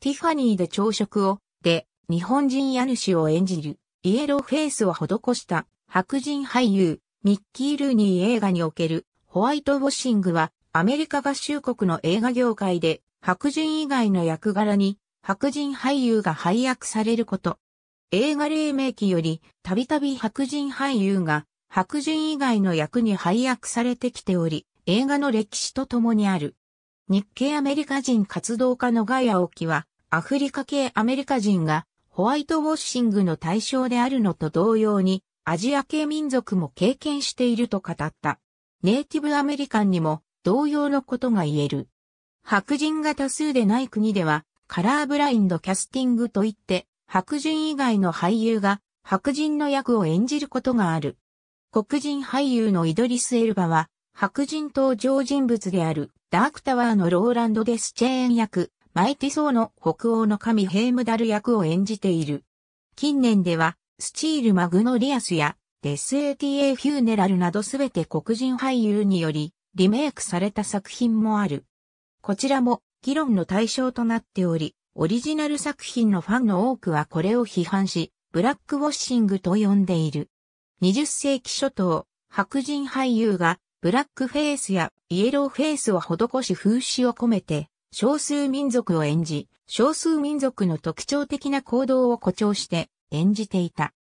ティファニーで朝食を、で、日本人家主を演じる、イエローフェイスを施した白人俳優、ミッキー・ルーニー映画におけるホワイトウォッシングは、アメリカ合衆国の映画業界で、白人以外の役柄に、白人俳優が配役されること。映画黎明期より、たびたび白人俳優が、白人以外の役に配役されてきており、映画の歴史とともにある。日系アメリカ人活動家のガイア・オキは、アフリカ系アメリカ人がホワイトウォッシングの対象であるのと同様に、アジア系民族も経験していると語った。ネイティブアメリカンにも同様のことが言える。白人が多数でない国では、カラーブラインドキャスティングといって、白人以外の俳優が白人の役を演じることがある。黒人俳優のイドリス・エルバは、白人登場人物であるダークタワーのローランド・デスチェーン役、マイティソーの北欧の神ヘイムダル役を演じている。近年では、スチール・マグノリアスや、デスティエ・フューネラルなどすべて黒人俳優により、リメイクされた作品もある。こちらも、議論の対象となっており、オリジナル作品のファンの多くはこれを批判し、ブラックウォッシングと呼んでいる。20世紀初頭、白人俳優がブラックフェイスやイエローフェイスを施し風刺を込めて少数民族を演じ、少数民族の特徴的な行動を誇張して演じていた。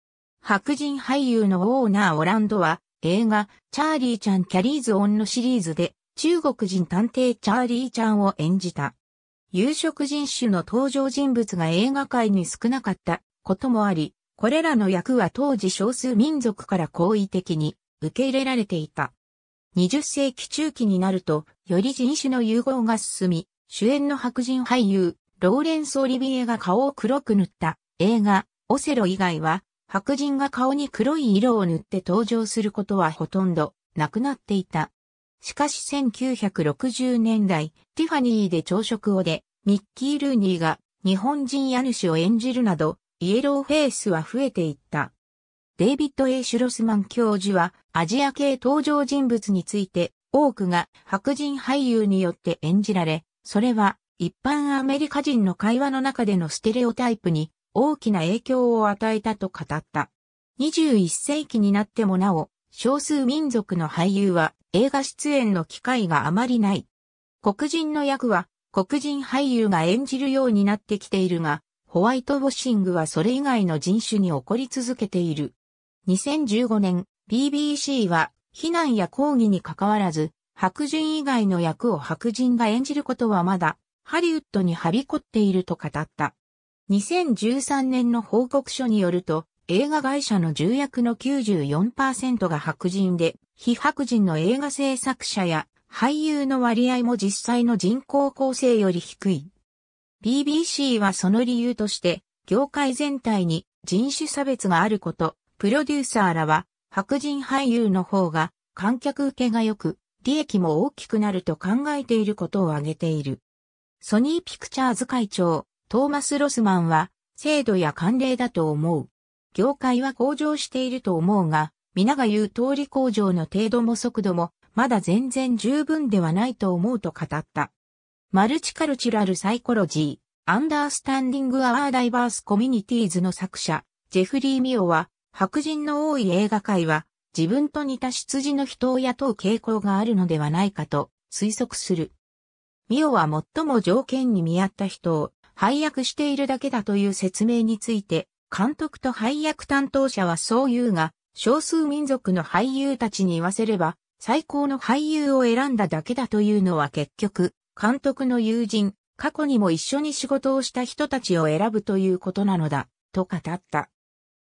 白人俳優のオーナー・オランドは映画チャーリーちゃんキャリーズオンのシリーズで中国人探偵チャーリーちゃんを演じた。有色人種の登場人物が映画界に少なかったこともあり、これらの役は当時少数民族から好意的に受け入れられていた。20世紀中期になると、より人種の融合が進み、主演の白人俳優、ローレンス・オリビエが顔を黒く塗った映画、オセロ以外は、白人が顔に黒い色を塗って登場することはほとんどなくなっていた。しかし1960年代、ティファニーで朝食をで、ミッキー・ルーニーが日本人家主を演じるなど、イエローフェイスは増えていった。デイビッド・エイ・シュロスマン教授は、アジア系登場人物について、多くが白人俳優によって演じられ、それは一般アメリカ人の会話の中でのステレオタイプに大きな影響を与えたと語った。21世紀になってもなお、少数民族の俳優は映画出演の機会があまりない。黒人の役は黒人俳優が演じるようになってきているが、ホワイトウォッシングはそれ以外の人種に起こり続けている。2015年、BBC は非難や抗議に関わらず、白人以外の役を白人が演じることはまだハリウッドにはびこっていると語った。2013年の報告書によると、映画会社の重役の94%が白人で、非白人の映画制作者や俳優の割合も実際の人口構成より低い。BBC はその理由として、業界全体に人種差別があること、プロデューサーらは白人俳優の方が観客受けが良く、利益も大きくなると考えていることを挙げている。ソニーピクチャーズ会長、トーマス・ロスマンは、制度や慣例だと思う。業界は向上していると思うが、皆が言う通り向上の程度も速度も、まだ全然十分ではないと思うと語った。マルチカルチュラルサイコロジー、アンダースタンディング・アー・ダイバース・コミュニティーズの作者、ジェフリー・ミオは、白人の多い映画界は、自分と似た羊の人を雇う傾向があるのではないかと推測する。ミオは最も条件に見合った人を配役しているだけだという説明について、監督と配役担当者はそう言うが、少数民族の俳優たちに言わせれば、最高の俳優を選んだだけだというのは結局、監督の友人、過去にも一緒に仕事をした人たちを選ぶということなのだ、と語った。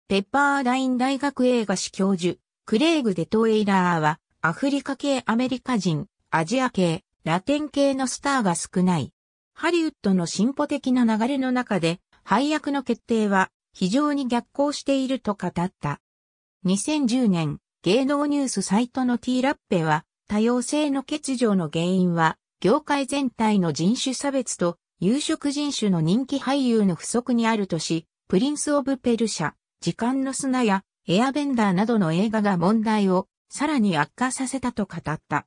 ペッパーダイン大学映画史教授、クレイグ・デトエイラーは、アフリカ系アメリカ人、アジア系、ラテン系のスターが少ない。ハリウッドの進歩的な流れの中で、配役の決定は非常に逆行していると語った。2010年、芸能ニュースサイトの T ラッペは、多様性の欠如の原因は、業界全体の人種差別と、有色人種の人気俳優の不足にあるとし、プリンス・オブ・ペルシャ、時間の砂や、エアベンダーなどの映画が問題をさらに悪化させたと語った。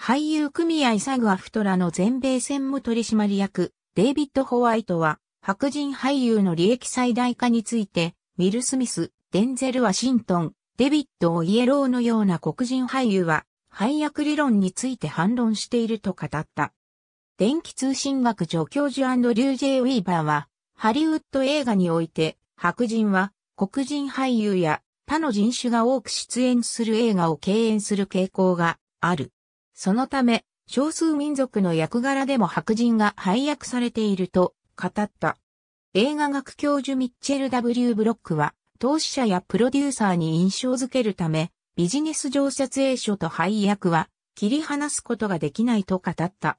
俳優組合サグアフトラの全米専務取締役、デイビッド・ホワイトは、白人俳優の利益最大化について、ウィル・スミス、デンゼル・ワシントン、デビッド・オイエローのような黒人俳優は、配役理論について反論していると語った。電気通信学助教授リュー・ジェイ・ウィーバーは、ハリウッド映画において、白人は黒人俳優や他の人種が多く出演する映画を敬遠する傾向がある。そのため、少数民族の役柄でも白人が配役されていると語った。映画学教授ミッチェル W. ブロックは、投資者やプロデューサーに印象づけるため、ビジネス上撮影所と配役は切り離すことができないと語った。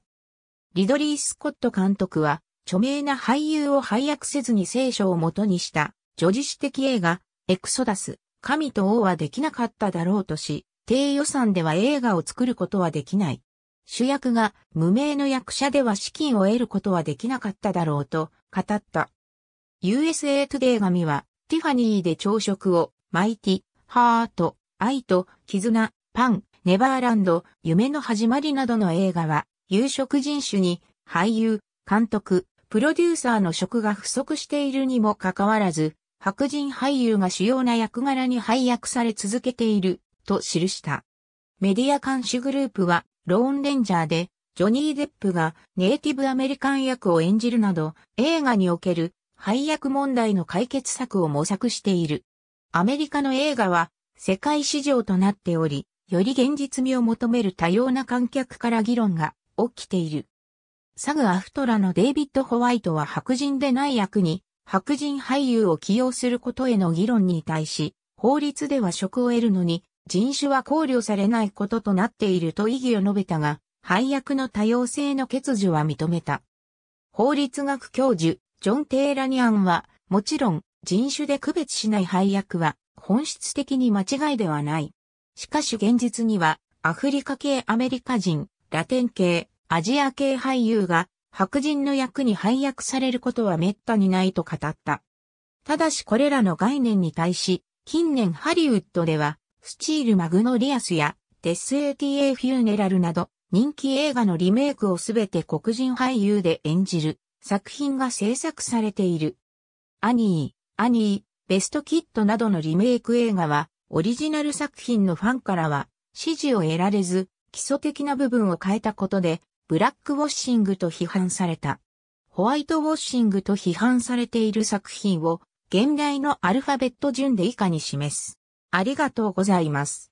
リドリー・スコット監督は、著名な俳優を配役せずに聖書を元にした女児史的映画、エクソダス、神と王はできなかっただろうとし、低予算では映画を作ることはできない。主役が無名の役者では資金を得ることはできなかっただろうと語った。USA Today 紙は、ティファニーで朝食を、マイティ、ハート、愛と、絆、パン、ネバーランド、夢の始まりなどの映画は、夕食人種に、俳優、監督、プロデューサーの職が不足しているにもかかわらず、白人俳優が主要な役柄に配役され続けている、と記した。メディア監視グループは、ローンレンジャーで、ジョニー・デップがネイティブアメリカン役を演じるなど、映画における配役問題の解決策を模索している。アメリカの映画は世界市場となっており、より現実味を求める多様な観客から議論が起きている。サグ・アフトラのデイビッド・ホワイトは白人でない役に白人俳優を起用することへの議論に対し、法律では職を得るのに人種は考慮されないこととなっていると意義を述べたが、配役の多様性の欠如は認めた。法律学教授、ジョン・テーラニアンは、もちろん人種で区別しない配役は本質的に間違いではない。しかし現実にはアフリカ系アメリカ人、ラテン系、アジア系俳優が白人の役に配役されることは滅多にないと語った。ただしこれらの概念に対し、近年ハリウッドでは、スチール・マグノリアスや、デス・エーティ・エ・フューネラルなど、人気映画のリメイクをすべて黒人俳優で演じる作品が制作されている。アニー、アニー、ベストキットなどのリメイク映画は、オリジナル作品のファンからは支持を得られず、基礎的な部分を変えたことでブラックウォッシングと批判された。ホワイトウォッシングと批判されている作品を現代のアルファベット順で以下に示す。ありがとうございます。